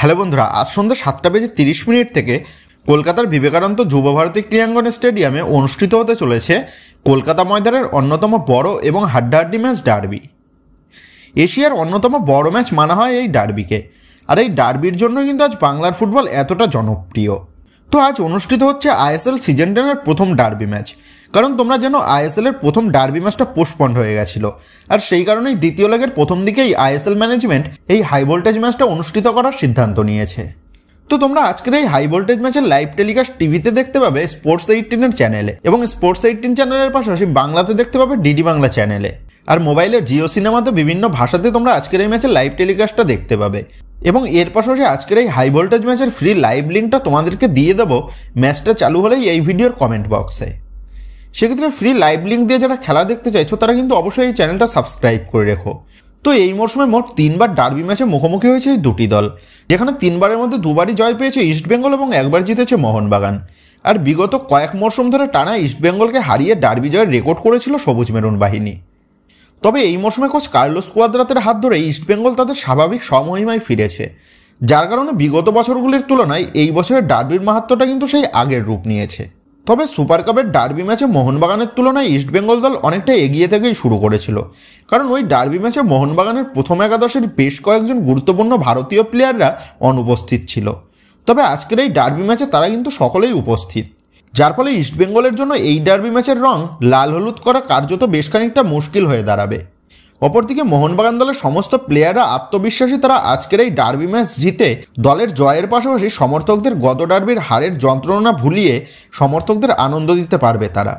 hello বন্ধুরা আজ সন্ধ্যা সাতটা বেজে তিরিশ মিনিট থেকে কলকাতার বিবেকানন্দ ভারতী ক্রীড়াঙ্গন স্টেডিয়ামে অনুষ্ঠিত হতে চলেছে কলকাতা ময়দানের অন্যতম বড় এবং হাড্ডাহাড্ডি ম্যাচ ডার্বি এশিয়ার অন্যতম বড় ম্যাচ মানা হয় এই ডার্বিকে আর এই ডার্বির জন্য কিন্তু আজ বাংলার ফুটবল এতটা জনপ্রিয় তো আজ অনুষ্ঠিত হচ্ছে আইএসএল সিজন টেনের প্রথম ডার্বি ম্যাচ কারণ তোমরা যেন আইএসএল এর প্রথম ডার্বি ম্যাচটা পোস্টপন্ড হয়ে গেছিল আর সেই কারণেই দ্বিতীয় লেগের প্রথম দিকেই আইএসএল ম্যানেজমেন্ট এই হাই ভোল্টেজ ম্যাচটা অনুষ্ঠিত করার সিদ্ধান্ত নিয়েছে তো তোমরা আজকের এই হাই ভোল্টেজ ম্যাচের লাইভ টেলিকাস্ট টিভিতে দেখতে পাবে স্পোর্টস এইটিনের চ্যানেলে এবং স্পোর্টস এইটিন চ্যানেলের পাশাপাশি বাংলাতে দেখতে পাবে ডিডি বাংলা চ্যানেলে আর মোবাইলের জিও সিনেমাতে বিভিন্ন ভাষাতে তোমরা আজকের এই ম্যাচের লাইভ টেলিকাস্টটা দেখতে পাবে এবং এর পাশাপাশি আজকের এই হাই ভোল্টেজ ম্যাচের ফ্রি লাইভ লিঙ্কটা তোমাদেরকে দিয়ে দেবো ম্যাচটা চালু হলেই এই ভিডিওর কমেন্ট বক্সে সেক্ষেত্রে ফ্রি লাইভ লিঙ্ক দিয়ে যারা খেলা দেখতে চাইছো তারা কিন্তু অবশ্যই এই চ্যানেলটা সাবস্ক্রাইব করে রেখো তো এই মরশুমে মোট তিনবার ডার্বি ম্যাচে মুখোমুখি হয়েছে এই দুটি দল যেখানে তিনবারের মধ্যে দুবারই জয় পেয়েছে ইস্টবেঙ্গল এবং একবার জিতেছে মোহনবাগান আর বিগত কয়েক মরশুম ধরে টানা ইস্টবেঙ্গলকে হারিয়ে ডার্বি জয়ের রেকর্ড করেছিল সবুজ মেরুন বাহিনী তবে এই মৌসুমে কোচ কার্লোস কোয়াদ্রাতের হাত ধরে ইস্টবেঙ্গল তাদের স্বাভাবিক সমহিমায় ফিরেছে যার কারণে বিগত বছরগুলির তুলনায় এই বছরের ডার্বির মাহাত্মটা কিন্তু সেই আগের রূপ নিয়েছে তবে সুপার কাপের ডার্বি ম্যাচে মোহনবাগানের তুলনায় ইস্টবেঙ্গল দল অনেকটা এগিয়ে থেকেই শুরু করেছিল কারণ ওই ডার্বি ম্যাচে মোহনবাগানের প্রথম একাদশের বেশ কয়েকজন গুরুত্বপূর্ণ ভারতীয় প্লেয়াররা অনুপস্থিত ছিল তবে আজকের এই ডার্বি ম্যাচে তারা কিন্তু সকলেই উপস্থিত যার ফলে ইস্টবেঙ্গলের জন্য এই ডার্বি ম্যাচের রং লাল হলুদ করা কার্যত বেশ খানিকটা মুশকিল হয়ে দাঁড়াবে অপরদিকে মোহনবাগান দলের সমস্ত প্লেয়াররা আত্মবিশ্বাসী তারা আজকের এই ডার্বি ম্যাচ জিতে দলের জয়ের পাশাপাশি সমর্থকদের গত ডার্বির হারের যন্ত্রণা ভুলিয়ে সমর্থকদের আনন্দ দিতে পারবে তারা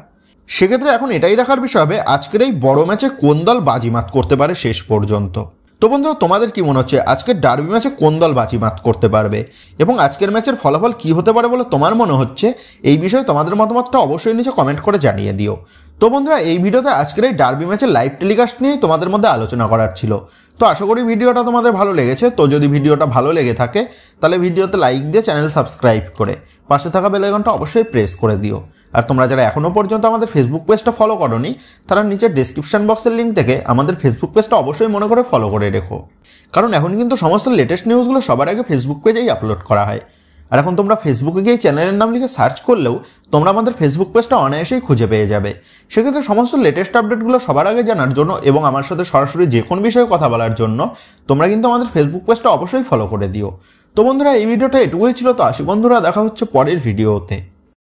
সেক্ষেত্রে এখন এটাই দেখার বিষয় হবে আজকের এই বড় ম্যাচে কোন দল বাজিমাত করতে পারে শেষ পর্যন্ত তো বন্ধুরা তোমাদের কি মনে হচ্ছে আজকের ডার্বি ম্যাচে কোন দল মাত করতে পারবে এবং আজকের ম্যাচের ফলাফল কি হতে পারে বলে তোমার মনে হচ্ছে এই বিষয়ে তোমাদের মতামতটা অবশ্যই নিচে কমেন্ট করে জানিয়ে দিও তো বন্ধুরা এই ভিডিওতে আজকের এই ডার্বি ম্যাচের লাইভ টেলিকাস্ট নিয়েই তোমাদের মধ্যে আলোচনা করার ছিল তো আশা করি ভিডিওটা তোমাদের ভালো লেগেছে তো যদি ভিডিওটা ভালো লেগে থাকে তাহলে ভিডিওতে লাইক দিয়ে চ্যানেল সাবস্ক্রাইব করে পাশে থাকা বেলাইকনটা অবশ্যই প্রেস করে দিও আর তোমরা যারা এখনও পর্যন্ত আমাদের ফেসবুক পেজটা ফলো করনি তারা নিচের ডিসক্রিপশান বক্সের লিঙ্ক থেকে আমাদের ফেসবুক পেজটা অবশ্যই মনে করে ফলো করে রেখো কারণ এখন কিন্তু সমস্ত লেটেস্ট নিউজগুলো সবার আগে ফেসবুক পেজেই আপলোড করা হয় আর এখন তোমরা ফেসবুকে গিয়ে চ্যানেলের নাম লিখে সার্চ করলেও তোমরা আমাদের ফেসবুক পেজটা অনায়াসেই খুঁজে পেয়ে যাবে সেক্ষেত্রে সমস্ত লেটেস্ট আপডেটগুলো সবার আগে জানার জন্য এবং আমার সাথে সরাসরি যে কোনো বিষয়ে কথা বলার জন্য তোমরা কিন্তু আমাদের ফেসবুক পেজটা অবশ্যই ফলো করে দিও তো বন্ধুরা এই ভিডিওটা এটুকুই ছিল তো আসি বন্ধুরা দেখা হচ্ছে পরের ভিডিওতে